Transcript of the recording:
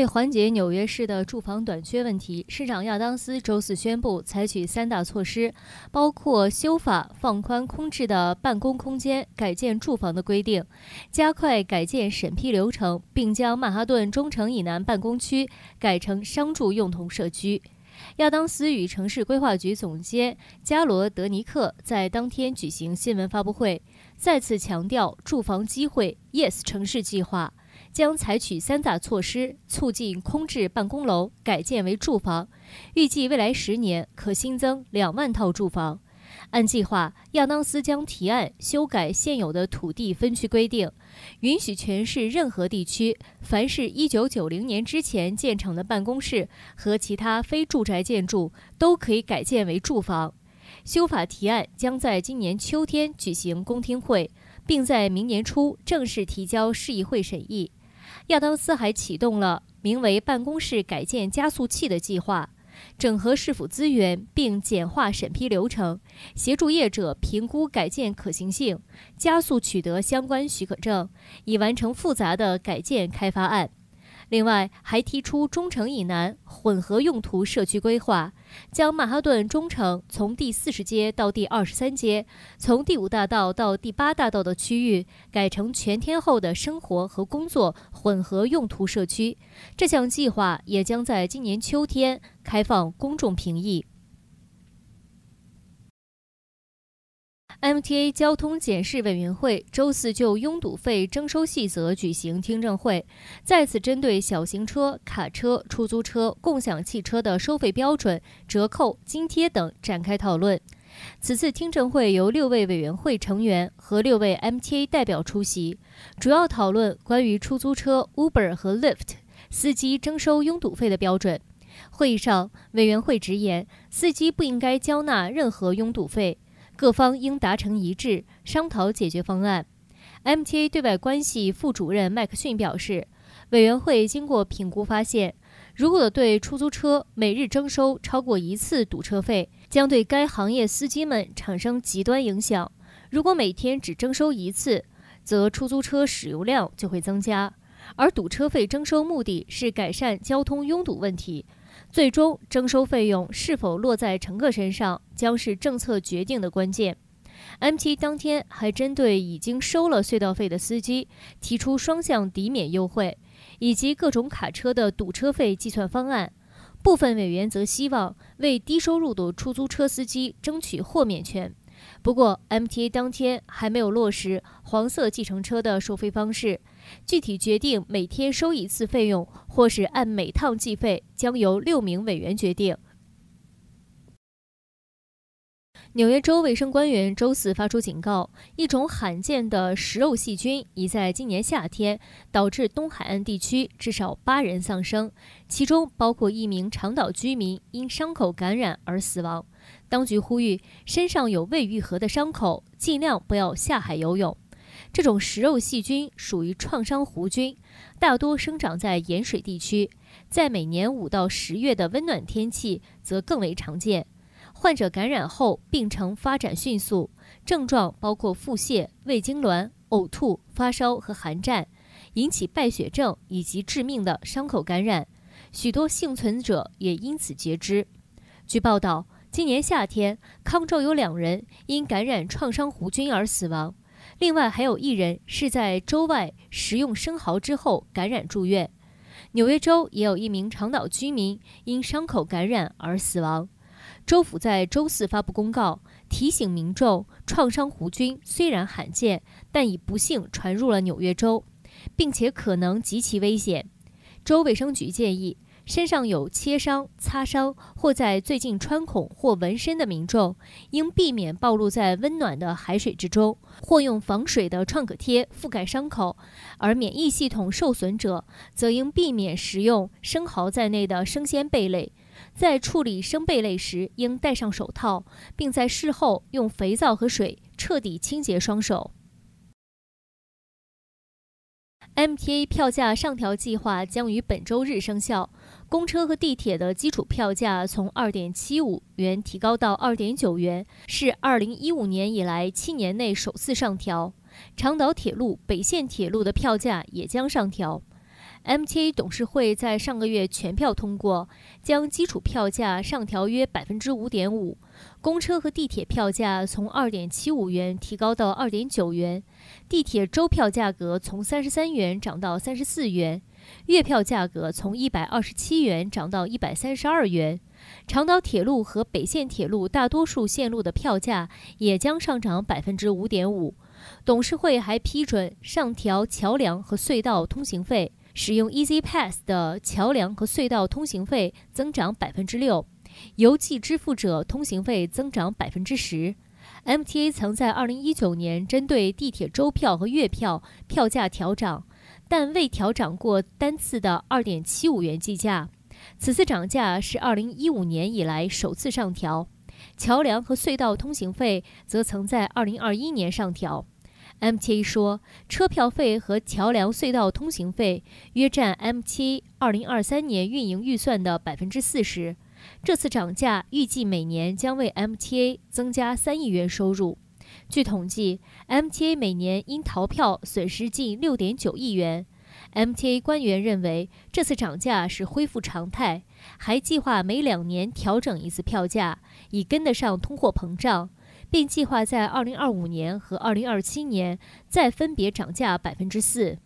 为缓解纽约市的住房短缺问题，市长亚当斯周四宣布采取三大措施，包括修法放宽空置的办公空间改建住房的规定，加快改建审批流程，并将曼哈顿中城以南办公区改成商住用途社区。亚当斯与城市规划局总监加罗德尼克在当天举行新闻发布会，再次强调住房机会。Yes 城市计划。将采取三大措施促进空置办公楼改建为住房，预计未来十年可新增两万套住房。按计划，亚当斯将提案修改现有的土地分区规定，允许全市任何地区，凡是一九九零年之前建成的办公室和其他非住宅建筑都可以改建为住房。修法提案将在今年秋天举行公听会，并在明年初正式提交市议会审议。亚当斯还启动了名为“办公室改建加速器”的计划，整合市府资源并简化审批流程，协助业者评估改建可行性，加速取得相关许可证，以完成复杂的改建开发案。另外，还提出中城以南混合用途社区规划，将曼哈顿中城从第四十街到第二十三街，从第五大道到第八大道的区域改成全天候的生活和工作混合用途社区。这项计划也将在今年秋天开放公众评议。MTA 交通检视委员会周四就拥堵费征收细则举行听证会，再次针对小型车、卡车、出租车、共享汽车的收费标准、折扣、津贴等展开讨论。此次听证会由六位委员会成员和六位 MTA 代表出席，主要讨论关于出租车 Uber 和 Lyft 司机征收拥堵费的标准。会议上，委员会直言，司机不应该交纳任何拥堵费。各方应达成一致，商讨解决方案。MTA 对外关系副主任麦克逊表示，委员会经过评估发现，如果对出租车每日征收超过一次堵车费，将对该行业司机们产生极端影响；如果每天只征收一次，则出租车使用量就会增加。而堵车费征收目的是改善交通拥堵问题。最终征收费用是否落在乘客身上，将是政策决定的关键。MTA 当天还针对已经收了隧道费的司机提出双向抵免优惠，以及各种卡车的堵车费计算方案。部分委员则希望为低收入的出租车司机争取豁免权。不过，MTA 当天还没有落实黄色计程车的收费方式。具体决定每天收一次费用，或是按每趟计费，将由六名委员决定。纽约州卫生官员周四发出警告：，一种罕见的食肉细菌已在今年夏天导致东海岸地区至少八人丧生，其中包括一名长岛居民因伤口感染而死亡。当局呼吁，身上有未愈合的伤口，尽量不要下海游泳。这种食肉细菌属于创伤弧菌，大多生长在盐水地区，在每年五到十月的温暖天气则更为常见。患者感染后病程发展迅速，症状包括腹泻、胃痉挛、呕吐、发烧和寒战，引起败血症以及致命的伤口感染。许多幸存者也因此截肢。据报道，今年夏天康州有两人因感染创伤弧菌而死亡。另外还有一人是在州外食用生蚝之后感染住院，纽约州也有一名长岛居民因伤口感染而死亡。州府在周四发布公告，提醒民众，创伤弧菌虽然罕见，但已不幸传入了纽约州，并且可能极其危险。州卫生局建议。身上有切伤、擦伤或在最近穿孔或纹身的民众，应避免暴露在温暖的海水之中，或用防水的创可贴覆盖伤口；而免疫系统受损者，则应避免食用生蚝在内的生鲜贝类。在处理生贝类时，应戴上手套，并在事后用肥皂和水彻底清洁双手。MTA 票价上调计划将于本周日生效，公车和地铁的基础票价从二点七五元提高到二点九元，是二零一五年以来七年内首次上调。长岛铁路北线铁路的票价也将上调。m t a 董事会在上个月全票通过，将基础票价上调约百分之五点五。公车和地铁票价从二点七五元提高到二点九元，地铁周票价格从三十三元涨到三十四元，月票价格从一百二十七元涨到一百三十二元。长岛铁路和北线铁路大多数线路的票价也将上涨百分之五点五。董事会还批准上调桥梁和隧道通行费。使用 e a s y Pass 的桥梁和隧道通行费增长百分之六，邮寄支付者通行费增长百分之十。MTA 曾在二零一九年针对地铁周票和月票票价调涨，但未调涨过单次的二点七五元计价。此次涨价是二零一五年以来首次上调。桥梁和隧道通行费则曾在二零二一年上调。MTA 说，车票费和桥梁隧道通行费约占 MTA 2023年运营预算的40%。这次涨价预计每年将为 MTA 增加3亿元收入。据统计，MTA 每年因逃票损失近6.9亿元。MTA 官员认为，这次涨价是恢复常态，还计划每两年调整一次票价，以跟得上通货膨胀。并计划在2025年和2027年再分别涨价4%。